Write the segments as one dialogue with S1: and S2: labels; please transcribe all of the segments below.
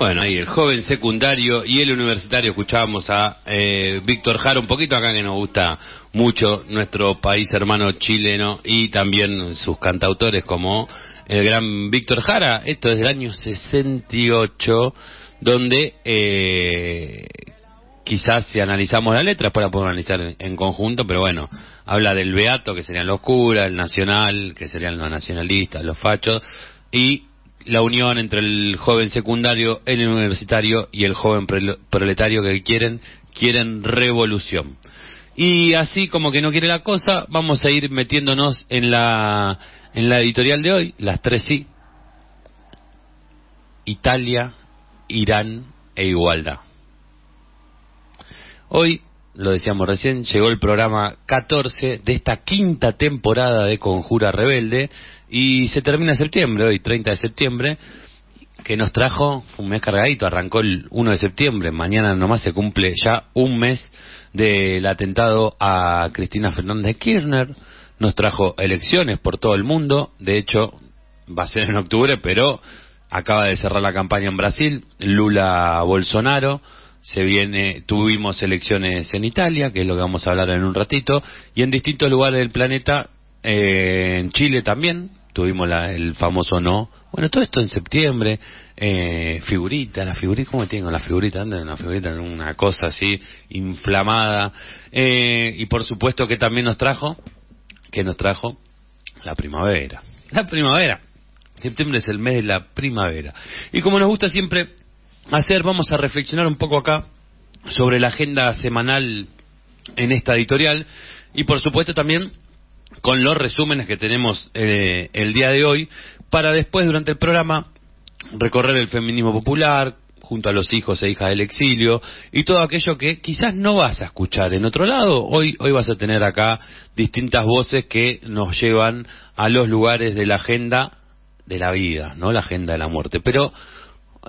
S1: Bueno, ahí el joven secundario y el universitario. Escuchábamos a eh, Víctor Jara un poquito acá que nos gusta mucho nuestro país hermano chileno y también sus cantautores como el gran Víctor Jara. Esto es del año 68, donde eh, quizás si analizamos las letras, después la podemos analizar en conjunto, pero bueno, habla del beato, que serían los curas, el nacional, que serían los nacionalistas, los fachos, y la unión entre el joven secundario, el universitario y el joven proletario que quieren, quieren revolución. Y así como que no quiere la cosa, vamos a ir metiéndonos en la, en la editorial de hoy, las tres sí. Italia, Irán e igualdad. Hoy, lo decíamos recién, llegó el programa 14 de esta quinta temporada de Conjura Rebelde y se termina septiembre, hoy 30 de septiembre, que nos trajo, un mes cargadito, arrancó el 1 de septiembre, mañana nomás se cumple ya un mes del atentado a Cristina Fernández Kirchner, nos trajo elecciones por todo el mundo, de hecho va a ser en octubre, pero acaba de cerrar la campaña en Brasil, Lula Bolsonaro, se viene, tuvimos elecciones en Italia, que es lo que vamos a hablar en un ratito, y en distintos lugares del planeta, eh, en Chile también, tuvimos el famoso no. Bueno, todo esto en septiembre, eh, ...figurita, la figurita, ¿cómo me tienen ...la figurita, anda, una figurita, una cosa así, inflamada. Eh, y por supuesto que también nos trajo, que nos trajo la primavera. La primavera. Septiembre es el mes de la primavera. Y como nos gusta siempre hacer, vamos a reflexionar un poco acá sobre la agenda semanal en esta editorial. Y por supuesto también con los resúmenes que tenemos eh, el día de hoy, para después, durante el programa, recorrer el feminismo popular, junto a los hijos e hijas del exilio y todo aquello que quizás no vas a escuchar en otro lado. Hoy, hoy vas a tener acá distintas voces que nos llevan a los lugares de la agenda de la vida, no la agenda de la muerte. Pero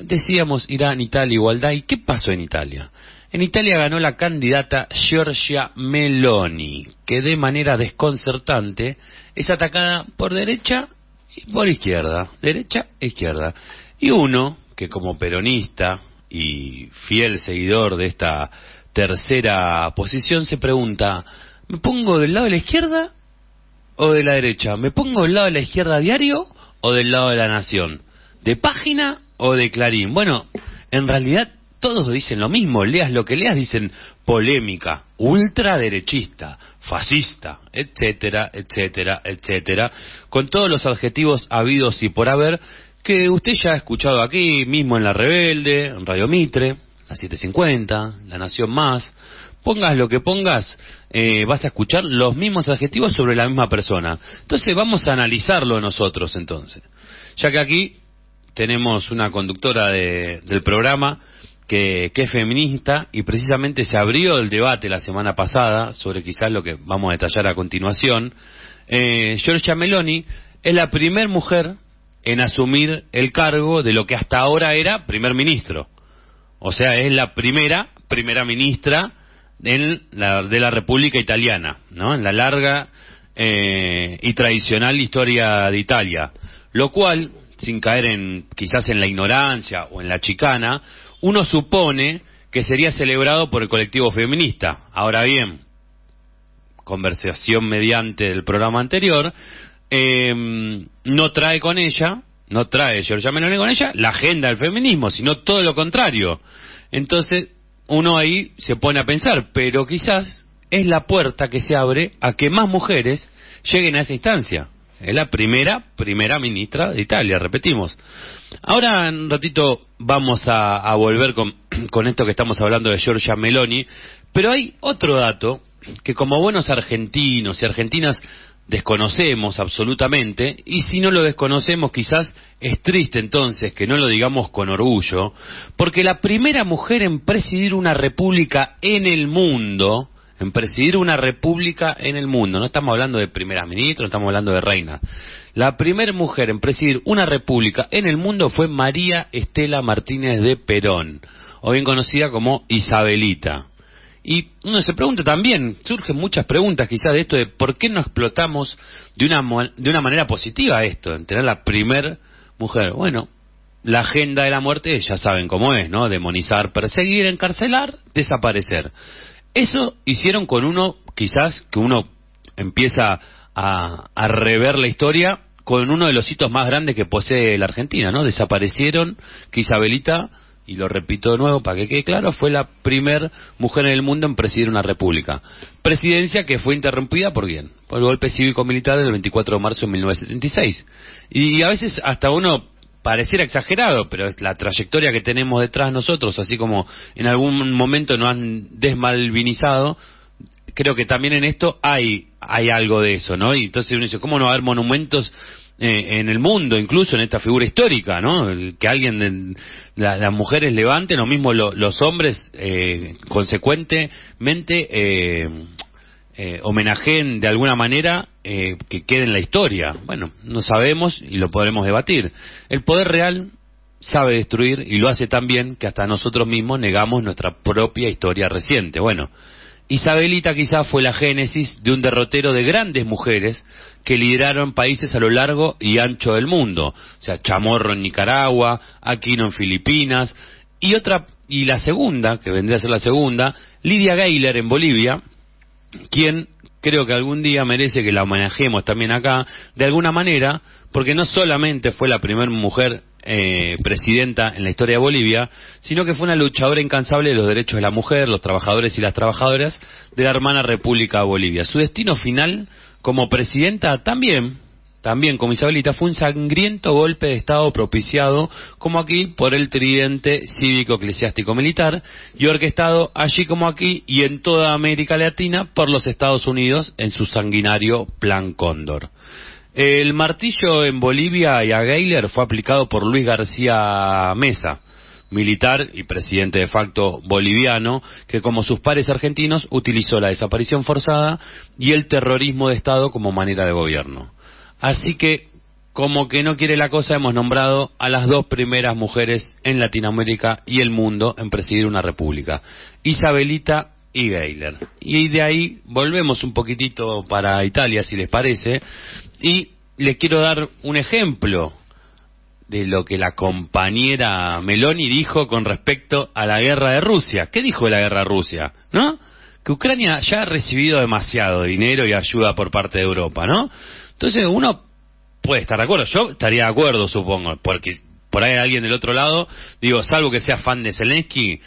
S1: decíamos Irán, Italia, igualdad. ¿Y qué pasó en Italia? En Italia ganó la candidata Giorgia Meloni, que de manera desconcertante es atacada por derecha y por izquierda, derecha e izquierda. Y uno, que como peronista y fiel seguidor de esta tercera posición, se pregunta, ¿me pongo del lado de la izquierda o de la derecha? ¿Me pongo del lado de la izquierda diario o del lado de la nación? ¿De página o de Clarín? Bueno, en realidad todos dicen lo mismo, leas lo que leas, dicen polémica, ultraderechista, fascista, etcétera, etcétera, etcétera, con todos los adjetivos habidos y por haber que usted ya ha escuchado aquí, mismo en La Rebelde, en Radio Mitre, La 750, La Nación Más, pongas lo que pongas, eh, vas a escuchar los mismos adjetivos sobre la misma persona. Entonces vamos a analizarlo nosotros entonces, ya que aquí tenemos una conductora del programa, que, es feminista y precisamente se abrió el debate la semana pasada sobre quizás lo que vamos a detallar a continuación. Eh, Giorgia Meloni es la primer mujer en asumir el cargo de lo que hasta ahora era primer ministro. O sea, es la primera primera ministra de la República Italiana, ¿no? En la larga eh, y tradicional historia de Italia. Lo cual, sin caer en quizás en la ignorancia o en la chicana, uno supone que sería celebrado por el colectivo feminista. Ahora bien, conversación mediante el programa anterior, em, no trae con ella, no trae Georgia Meloni con ella la agenda del feminismo, sino todo lo contrario. Entonces, uno ahí se pone a pensar, pero quizás es la puerta que se abre a que más mujeres lleguen a esa instancia. Es la primera, primera ministra de Italia, repetimos. Ahora, en un ratito, vamos a, volver con, con, esto que estamos hablando de Giorgia Meloni, pero hay otro dato que como buenos argentinos y argentinas desconocemos absolutamente, y si no lo desconocemos quizás es triste entonces que no lo digamos con orgullo, porque la primera mujer en presidir una república en el mundo, en presidir una república en el mundo. No estamos hablando de primera ministra no estamos hablando de reina La primera mujer en presidir una república en el mundo fue María Estela Martínez de Perón, o bien conocida como Isabelita. Y uno se pregunta también, surgen muchas preguntas quizás de esto de por qué no explotamos de una, de una manera positiva esto, en tener la primer mujer. Bueno, la agenda de la muerte, ya saben cómo es, ¿no? Demonizar, perseguir, encarcelar, desaparecer. Eso hicieron con uno, quizás, que uno empieza a, rever la historia con uno de los hitos más grandes que posee la Argentina, ¿no? Desaparecieron, que Isabelita, y lo repito de nuevo para que quede claro, fue la primer mujer en el mundo en presidir una república. Presidencia que fue interrumpida por quién? Por el golpe cívico-militar del 24 de marzo de 1976. Y a veces hasta uno pareciera exagerado, pero es la trayectoria que tenemos detrás nosotros, así como en algún momento nos han desmalvinizado, creo que también en esto hay, hay algo de eso, ¿no? Y entonces uno dice, ¿cómo no haber monumentos eh, en el mundo, incluso en esta figura histórica, ¿no? que alguien de las mujeres levanten, lo mismo los hombres, eh, consecuentemente, eh, eh, homenajeen de alguna manera eh, que quede en la historia. Bueno, no sabemos y lo podremos debatir. El poder real sabe destruir y lo hace tan bien que hasta nosotros mismos negamos nuestra propia historia reciente. Bueno, Isabelita quizás fue la génesis de un derrotero de grandes mujeres que lideraron países a lo largo y ancho del mundo. O sea, Chamorro en Nicaragua, Aquino en Filipinas y otra y la segunda, que vendría a ser la segunda, Lidia Gayler en Bolivia, quien creo que algún día merece que la homenajemos también acá, de alguna manera, porque no solamente fue la primera mujer eh, presidenta en la historia de Bolivia, sino que fue una luchadora incansable de los derechos de la mujer, los trabajadores y las trabajadoras de la hermana República de Bolivia. Su destino final como presidenta también también, como Isabelita, fue un sangriento golpe de Estado propiciado, como aquí, por el tridente cívico-eclesiástico-militar y orquestado allí como aquí y en toda América Latina por los Estados Unidos en su sanguinario Plan Cóndor. El martillo en Bolivia y a Geiler fue aplicado por Luis García Mesa, militar y presidente de facto boliviano, que como sus pares argentinos utilizó la desaparición forzada y el terrorismo de Estado como manera de gobierno. Así que, como que no quiere la cosa, hemos nombrado a las dos primeras mujeres en Latinoamérica y el mundo en presidir una república, Isabelita y Geiler. Y de ahí volvemos un poquitito para Italia, si les parece, y les quiero dar un ejemplo de lo que la compañera Meloni dijo con respecto a la guerra de Rusia. ¿Qué dijo de la guerra de Rusia? ¿No? que Ucrania ya ha recibido demasiado dinero y ayuda por parte de Europa, ¿no? Entonces uno puede estar de acuerdo, yo estaría de acuerdo, supongo, porque por ahí alguien del otro lado, digo, salvo que sea fan de Zelensky,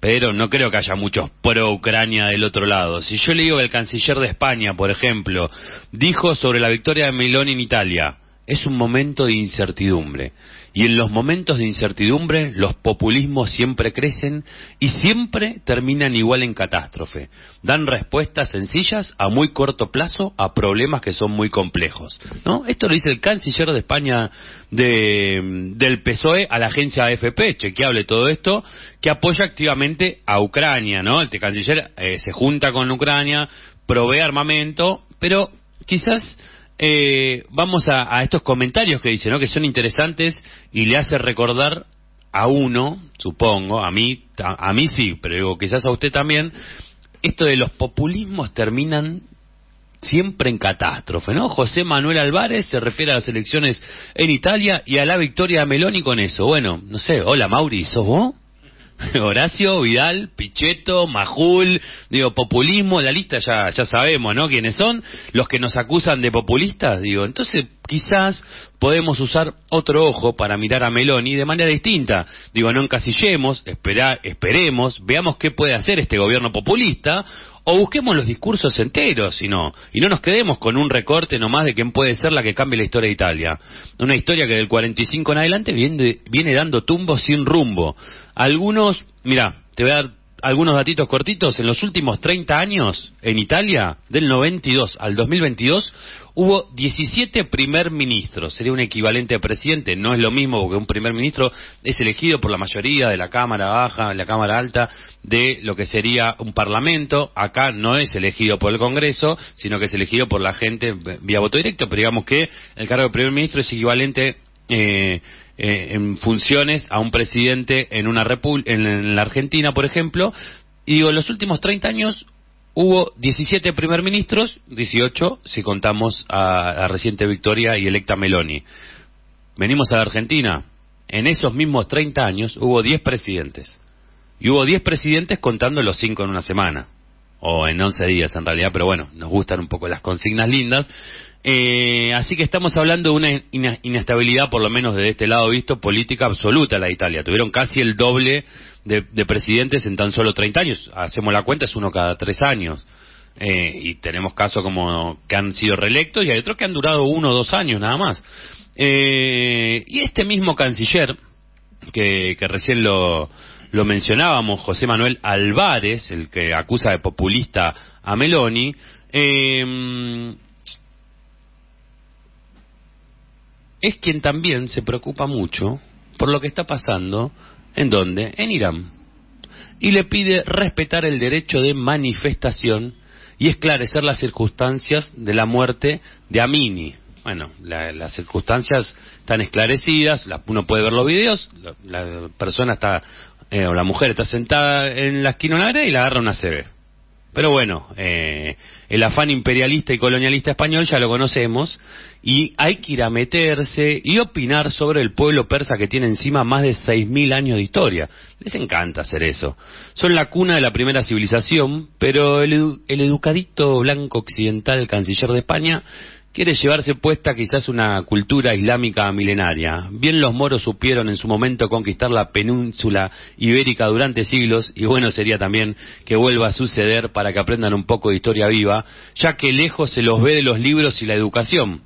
S1: pero no creo que haya muchos pro Ucrania del otro lado. Si yo le digo que el canciller de España, por ejemplo, dijo sobre la victoria de Milón en Italia, es un momento de incertidumbre. Y en los momentos de incertidumbre los populismos siempre crecen y siempre terminan igual en catástrofe. Dan respuestas sencillas a muy corto plazo a problemas que son muy complejos. ¿no? Esto lo dice el canciller de España de, del PSOE a la agencia AFP, chequeable todo esto, que apoya activamente a Ucrania. ¿no? El este canciller eh, se junta con Ucrania, provee armamento, pero quizás eh, vamos a, estos comentarios que dice, ¿no? Que son interesantes y le hace recordar a uno, supongo, a mí, a, mí sí, pero quizás a usted también, esto de los populismos terminan siempre en catástrofe, ¿no? José Manuel Álvarez se refiere a las elecciones en Italia y a la victoria de Meloni con eso. Bueno, no sé, hola Mauricio. ¿sos vos? Horacio, Vidal, Pichetto, Majul, digo, populismo, la lista ya, ya sabemos, ¿no? Quiénes son los que nos acusan de populistas, digo. Entonces, quizás podemos usar otro ojo para mirar a Meloni de manera distinta. Digo, no encasillemos, espera, esperemos, veamos qué puede hacer este gobierno populista, o busquemos los discursos enteros, si no, y no nos quedemos con un recorte nomás de quién puede ser la que cambie la historia de Italia. Una historia que del 45 en adelante viene, viene dando tumbos sin rumbo. Algunos, mira, te voy a dar algunos datitos cortitos. En los últimos 30 años, en Italia, del 92 al 2022, hubo 17 primer ministros. Sería un equivalente a presidente. No es lo mismo porque un primer ministro es elegido por la mayoría de la Cámara Baja, la Cámara Alta, de lo que sería un parlamento. Acá no es elegido por el Congreso, sino que es elegido por la gente vía voto directo. Pero digamos que el cargo de primer ministro es equivalente eh, eh, en funciones a un presidente en, una en, la Argentina, por ejemplo. Y digo, en los últimos 30 años hubo 17 primer ministros, 18 si contamos a la reciente victoria y electa Meloni. Venimos a la Argentina. En esos mismos 30 años hubo 10 presidentes. Y hubo 10 presidentes contando los 5 en una semana. O en 11 días en realidad, pero bueno, nos gustan un poco las consignas lindas. Eh, así que estamos hablando de una inestabilidad, por lo menos desde este lado visto, política absoluta la Italia. Tuvieron casi el doble de, presidentes en tan solo 30 años. Hacemos la cuenta, es uno cada tres años. Eh, y tenemos casos como que han sido reelectos y hay otros que han durado uno o dos años nada más. Eh, y este mismo canciller, que, recién lo, lo mencionábamos, José Manuel Álvarez, el que acusa de populista a Meloni, eh, es quien también se preocupa mucho por lo que está pasando en donde, en Irán, y le pide respetar el derecho de manifestación y esclarecer las circunstancias de la muerte de Amini. Bueno, las circunstancias están esclarecidas, la, uno puede ver los videos, la, persona está, eh, o la mujer está sentada en la esquina de la y la agarra una CB. Pero bueno, eh, el afán imperialista y colonialista español ya lo conocemos y hay que ir a meterse y opinar sobre el pueblo persa que tiene encima más de 6.000 años de historia. Les encanta hacer eso. Son la cuna de la primera civilización, pero el, el educadito blanco occidental el canciller de España quiere llevarse puesta quizás una cultura islámica milenaria. Bien los moros supieron en su momento conquistar la península ibérica durante siglos y bueno sería también que vuelva a suceder para que aprendan un poco de historia viva, ya que lejos se los ve de los libros y la educación.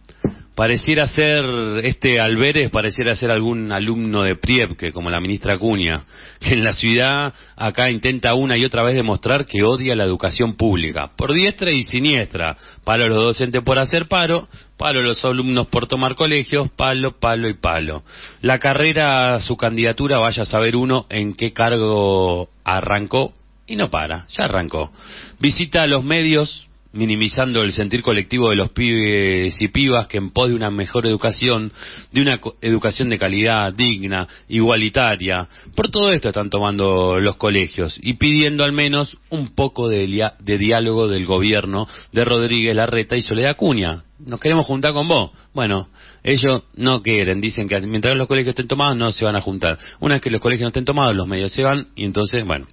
S1: Pareciera ser, este Alberes pareciera ser algún alumno de Priebke, como la ministra cuña que en la ciudad acá intenta una y otra vez demostrar que odia la educación pública, por diestra y siniestra, palo a los docentes por hacer paro, palo a los alumnos por tomar colegios, palo, palo y palo. La carrera, su candidatura, vaya a saber uno en qué cargo arrancó y no para, ya arrancó. Visita a los medios, minimizando el sentir colectivo de los pibes y pibas que en pos de una mejor educación, de una educación de calidad, digna, igualitaria, por todo esto están tomando los colegios y pidiendo al menos un poco de, diálogo del gobierno de Rodríguez Larreta y Soledad Acuña. Nos queremos juntar con vos. Bueno, ellos no quieren, dicen que mientras los colegios estén tomados no se van a juntar. Una vez que los colegios no estén tomados, los medios se van y entonces, bueno,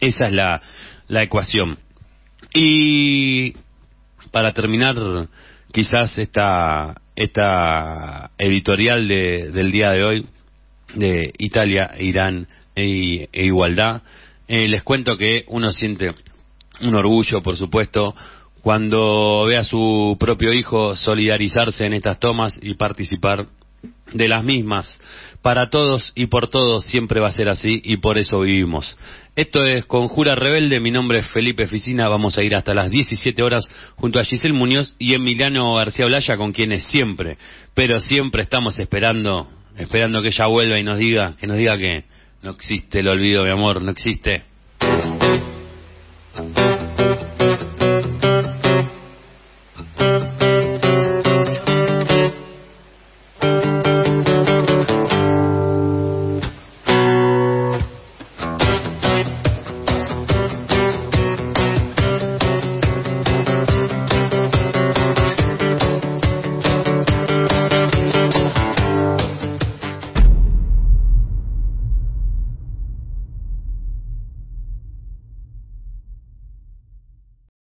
S1: esa es la ecuación. Y para terminar quizás esta, esta editorial del día de hoy de Italia, Irán e, e igualdad, eh, les cuento que uno siente un orgullo, por supuesto, cuando ve a su propio hijo solidarizarse en estas tomas y participar de las mismas. Para todos y por todos siempre va a ser así y por eso vivimos. Esto es Conjura Rebelde, mi nombre es Felipe Ficina, vamos a ir hasta las 17 horas junto a Giselle Muñoz y Emiliano García Blaya, con quienes siempre, pero siempre estamos esperando, esperando que ella vuelva y nos diga, que nos diga que no existe el olvido, mi amor, no existe.